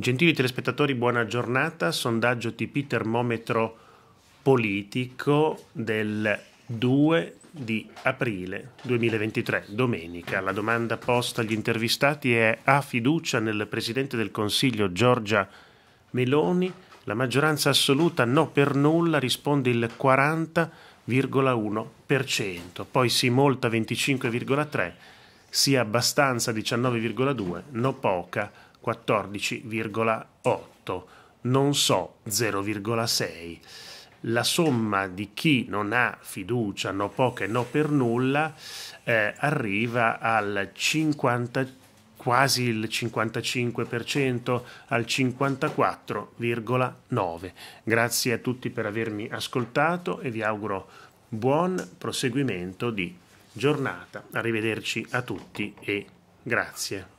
Gentili telespettatori, buona giornata. Sondaggio TP termometro politico del 2 di aprile 2023, domenica. La domanda posta agli intervistati è ha fiducia nel Presidente del Consiglio Giorgia Meloni? La maggioranza assoluta no per nulla risponde il 40,1%, poi sì molta 25,3%, sì abbastanza 19,2%, no poca 14,8, non so 0,6. La somma di chi non ha fiducia, no poche, no per nulla, eh, arriva al 50, quasi il 55%, al 54,9%. Grazie a tutti per avermi ascoltato e vi auguro buon proseguimento di giornata. Arrivederci a tutti e grazie.